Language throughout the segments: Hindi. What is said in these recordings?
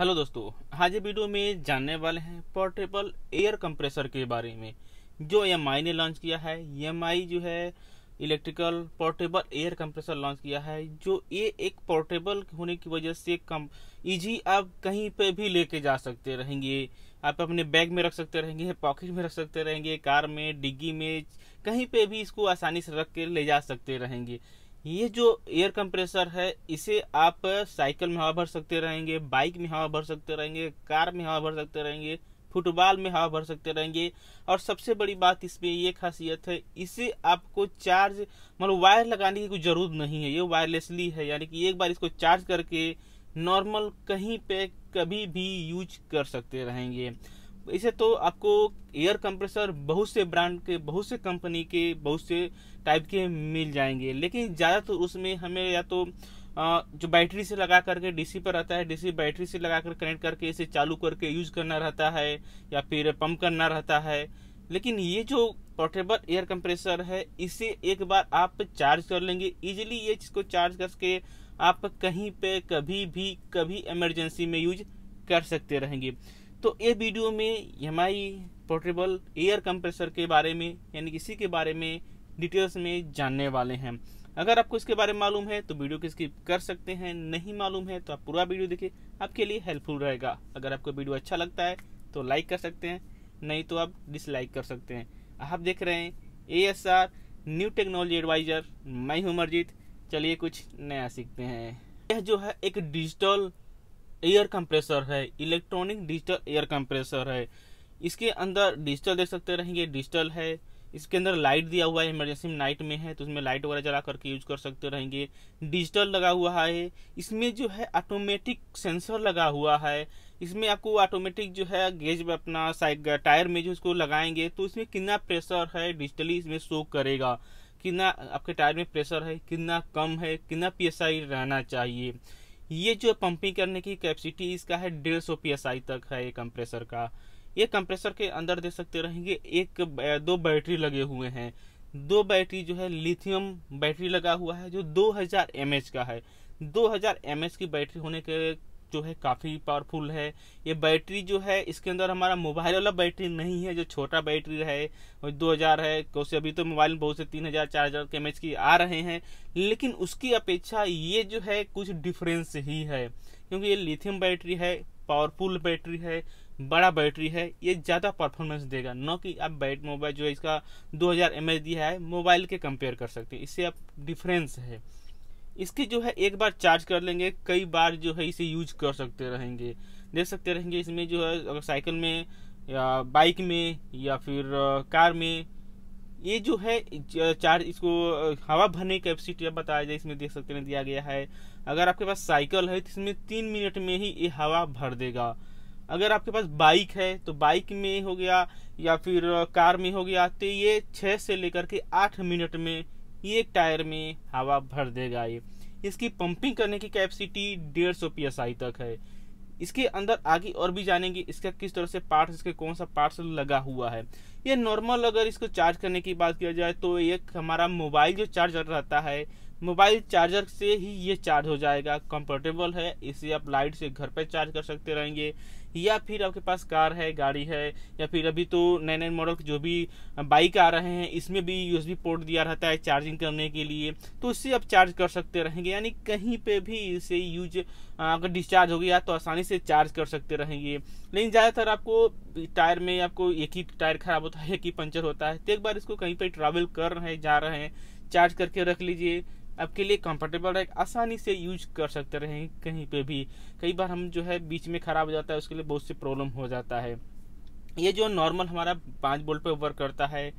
हेलो दोस्तों आज ये वीडियो में जानने वाले हैं पोर्टेबल एयर कंप्रेसर के बारे में जो एम ने लॉन्च किया है एम जो है electrical portable air compressor launch किया है जो ये एक पोर्टेबल होने की वजह से कम इजी आप कहीं पे भी लेके जा सकते रहेंगे आप अपने बैग में रख सकते रहेंगे पॉकेट में रख सकते रहेंगे कार में डिग्गी में कहीं पे भी इसको आसानी से रख के ले जा सकते रहेंगे ये जो एयर कंप्रेसर है इसे आप साइकिल में हवा भर सकते रहेंगे बाइक में हवा भर सकते रहेंगे कार में हवा भर सकते रहेंगे फुटबॉल में हवा भर सकते रहेंगे और सबसे बड़ी बात इसमें ये खासियत है इसे आपको चार्ज मतलब वायर लगाने की कोई ज़रूरत नहीं है ये वायरलेसली है यानी कि एक बार इसको चार्ज करके नॉर्मल कहीं पे कभी भी यूज कर सकते रहेंगे इसे तो आपको एयर कंप्रेसर बहुत से ब्रांड के बहुत से कंपनी के बहुत से टाइप के मिल जाएंगे लेकिन ज़्यादातर तो उसमें हमें या तो जो बैटरी से लगा करके डीसी पर रहता है डीसी बैटरी से लगा कर कनेक्ट करके इसे चालू करके यूज करना रहता है या फिर पंप करना रहता है लेकिन ये जो पोर्टेबल एयर कंप्रेसर है इसे एक बार आप चार्ज कर लेंगे इजिली ये चीज़ को चार्ज करके आप कहीं पे कभी भी कभी इमरजेंसी में यूज कर सकते रहेंगे तो ये वीडियो में M I portable air compressor के बारे में यानी किसी के बारे में डिटेल्स में जानने वाले हैं अगर आपको इसके बारे में मालूम है तो वीडियो को स्किप कर सकते हैं नहीं मालूम है तो आप पूरा वीडियो देखिए आपके लिए हेल्पफुल रहेगा अगर आपको वीडियो अच्छा लगता है तो लाइक कर सकते हैं नहीं तो आप डिसलाइक कर सकते हैं आप देख रहे हैं A S R new technology advisor मैं हूं अमरजीत चलिए कुछ नया सीखते हैं यह जो है एक डिजिटल एयर कंप्रेसर है इलेक्ट्रॉनिक डिजिटल एयर कंप्रेसर है इसके अंदर डिजिटल देख सकते रहेंगे डिजिटल है इसके अंदर लाइट दिया हुआ है इमरजेंसी नाइट में है तो इसमें लाइट वगैरह जला करके यूज कर सकते रहेंगे डिजिटल लगा हुआ है इसमें जो है ऑटोमेटिक सेंसर लगा हुआ है इसमें आपको ऑटोमेटिक जो है गेज अपना टायर में जो इसको लगाएंगे तो इसमें कितना प्रेशर है डिजिटली इसमें शो करेगा कितना आपके टायर में प्रेशर है कितना कम है कितना पी रहना चाहिए ये जो पंपिंग करने की कैपेसिटी इसका है डेढ़ सौ पी तक है ये कंप्रेसर का ये कंप्रेसर के अंदर देख सकते रहेंगे एक दो बैटरी लगे हुए हैं दो बैटरी जो है लिथियम बैटरी लगा हुआ है जो 2000 एम का है 2000 एम की बैटरी होने के जो है काफ़ी पावरफुल है ये बैटरी जो है इसके अंदर हमारा मोबाइल वाला बैटरी नहीं है जो छोटा बैटरी है दो हज़ार है कैसे अभी तो मोबाइल बहुत से तीन हज़ार चार हज़ार के एम की आ रहे हैं लेकिन उसकी अपेक्षा ये जो है कुछ डिफरेंस ही है क्योंकि ये लिथियम बैटरी है पावरफुल बैटरी है बड़ा बैटरी है ये ज़्यादा परफॉर्मेंस देगा न कि आप बैट मोबाइल जो है इसका दो हज़ार दिया है मोबाइल के कंपेयर कर सकते हैं इससे आप डिफरेंस है इसकी जो है एक बार चार्ज कर लेंगे कई बार जो है इसे यूज कर सकते रहेंगे देख सकते रहेंगे इसमें जो है अगर साइकिल में या बाइक में या फिर कार में ये जो है चार्ज इसको हवा भरने की कैपेसिटी बताया जाए इसमें देख सकते हैं दिया गया है अगर आपके पास साइकिल है तो इसमें तीन मिनट में ही ये हवा भर देगा अगर आपके पास बाइक है तो बाइक में हो गया या फिर कार में हो गया तो ये छः से लेकर के आठ मिनट में ये एक टायर में हवा भर देगा ये इसकी पंपिंग करने की कैपेसिटी डेढ़ सौ पी तक है इसके अंदर आगे और भी जानेंगे इसका किस तरह से पार्ट इसके कौन सा पार्ट लगा हुआ है ये नॉर्मल अगर इसको चार्ज करने की बात किया जाए तो ये हमारा मोबाइल जो चार्ज रहता है मोबाइल चार्जर से ही ये चार्ज हो जाएगा कंफर्टेबल है इसे आप लाइट से घर पर चार्ज कर सकते रहेंगे या फिर आपके पास कार है गाड़ी है या फिर अभी तो नए नए मॉडल जो भी बाइक आ रहे हैं इसमें भी यूएसबी पोर्ट दिया रहता है चार्जिंग करने के लिए तो इससे आप चार्ज कर सकते रहेंगे यानी कहीं पे भी इसे यूज अगर डिस्चार्ज हो गया तो आसानी से चार्ज कर सकते रहेंगे लेकिन ज़्यादातर आपको टायर में आपको एक ही टायर खराब होता है एक ही पंचर होता है तो एक बार इसको कहीं पर ट्रैवल कर रहे हैं जा रहे हैं चार्ज करके रख लीजिए आपके लिए कंफर्टेबल रहे आसानी से यूज कर सकते रहें कहीं पे भी कई बार हम जो है बीच में ख़राब हो जाता है उसके लिए बहुत सी प्रॉब्लम हो जाता है ये जो नॉर्मल हमारा पाँच बोल्ट पे वर्क करता है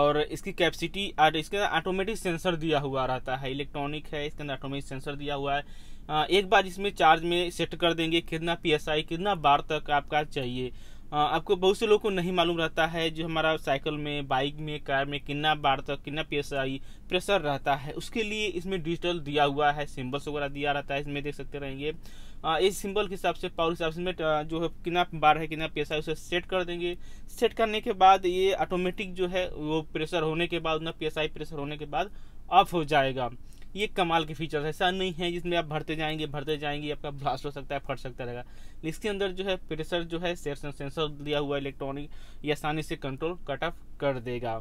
और इसकी कैपेसिटी इसके अंदर ऑटोमेटिक सेंसर दिया हुआ रहता है इलेक्ट्रॉनिक है इसके अंदर ऑटोमेटिक सेंसर दिया हुआ है एक बार इसमें चार्ज में सेट कर देंगे कितना पीएसआई कितना बार तक आपका चाहिए आपको बहुत से लोगों को नहीं मालूम रहता है जो हमारा साइकिल में बाइक में कार में कितना बार तक कितना प्रेशर प्रेशर रहता है उसके लिए इसमें डिजिटल दिया हुआ है सिम्बल्स वगैरह दिया रहता है इसमें देख सकते रहेंगे इस सिंबल के हिसाब से पावर हिसाब से जो है कितना बार है कितना प्रेशर है उसे सेट कर देंगे सेट करने के बाद ये ऑटोमेटिक जो है वो प्रेशर होने के बाद उतना पी प्रेशर होने के बाद ऑफ हो जाएगा ये कमाल के फीचर्स ऐसा नहीं है जिसमें आप भरते जाएंगे भरते जाएंगे आपका ब्लास्ट हो सकता है फट सकता रहेगा इसके अंदर जो है प्रेशर जो है सेंसर दिया हुआ इलेक्ट्रॉनिक ये आसानी से कंट्रोल कट ऑफ कर देगा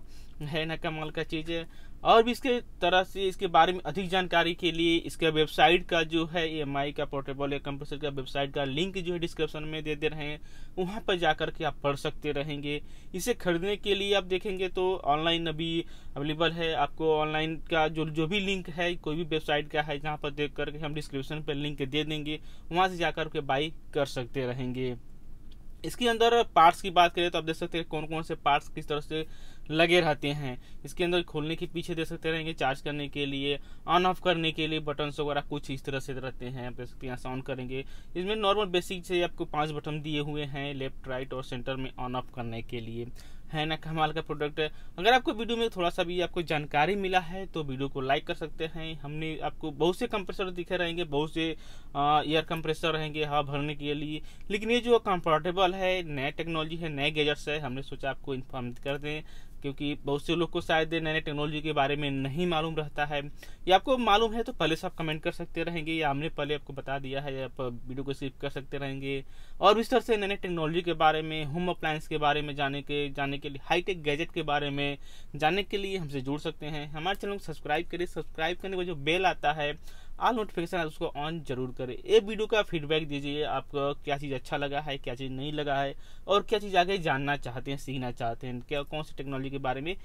है ना कमाल का चीज़ है और भी इसके तरह से इसके बारे में अधिक जानकारी के लिए इसका वेबसाइट का जो है एम e का पोर्टेबल या कंप्यूटर का वेबसाइट का लिंक जो है डिस्क्रिप्शन में दे दे रहे हैं वहाँ पर जा कर के आप पढ़ सकते रहेंगे इसे खरीदने के लिए आप देखेंगे तो ऑनलाइन अभी अवेलेबल है आपको ऑनलाइन का जो जो भी लिंक है कोई भी वेबसाइट का है जहाँ पर देख करके हम डिस्क्रिप्शन पर लिंक दे देंगे वहाँ से जा कर के बाई कर सकते रहेंगे इसके अंदर पार्ट्स की बात करें तो आप देख सकते हैं कौन कौन से पार्ट्स किस तरह से लगे रहते हैं इसके अंदर खोलने के पीछे देख सकते रहेंगे चार्ज करने के लिए ऑन ऑफ करने के लिए बटन्स वगैरह कुछ इस तरह से रहते हैं आप देख सकते हैं यहाँ से ऑन करेंगे इसमें नॉर्मल बेसिक से आपको पांच बटन दिए हुए हैं लेफ्ट राइट और सेंटर में ऑन ऑफ करने के लिए है ना कमाल का प्रोडक्ट है अगर आपको वीडियो में थोड़ा सा भी आपको जानकारी मिला है तो वीडियो को लाइक कर सकते हैं हमने आपको बहुत से कंप्रेसर दिखे रहेंगे बहुत से एयर कंप्रेसर रहेंगे हवा भरने के लिए लेकिन ये जो कंफर्टेबल है नया टेक्नोलॉजी है नए गैजेट्स है हमने सोचा आपको इन्फॉर्म कर दें क्योंकि बहुत से लोग को शायद नए नए टेक्नोलॉजी के बारे में नहीं मालूम रहता है या आपको मालूम है तो पहले से आप कमेंट कर सकते रहेंगे या हमने पहले आपको बता दिया है या आप वीडियो को सेव कर सकते रहेंगे और इस तरह से नए नए टेक्नोलॉजी के बारे में होम अप्लायंस के बारे में जाने के जाने के लिए हाईटेक गैजेट के बारे में जानने के लिए हमसे जुड़ सकते हैं हमारे चैनल को सब्सक्राइब करिए सब्सक्राइब करने का जो बेल आता है आल नोटिफिकेशन उसको ऑन जरूर करें ये वीडियो का फीडबैक दीजिए आपको क्या चीज़ अच्छा लगा है क्या चीज़ नहीं लगा है और क्या चीज़ आगे जानना चाहते हैं सीखना चाहते हैं क्या कौन सी टेक्नोलॉजी के बारे में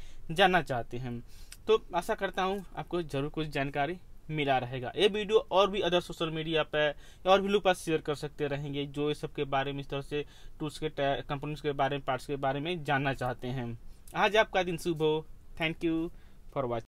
जानना चाहते हैं तो आशा करता हूँ आपको ज़रूर कुछ जानकारी मिला रहेगा ये वीडियो और भी अदर सोशल मीडिया पर और भी लोग पास शेयर कर सकते रहेंगे जो इस सब के बारे में इस तरह से टूल्स के कंपनीज के बारे में पार्ट्स के बारे में जानना चाहते हैं आज आपका दिन शुभ हो थैंक यू फॉर वॉचिंग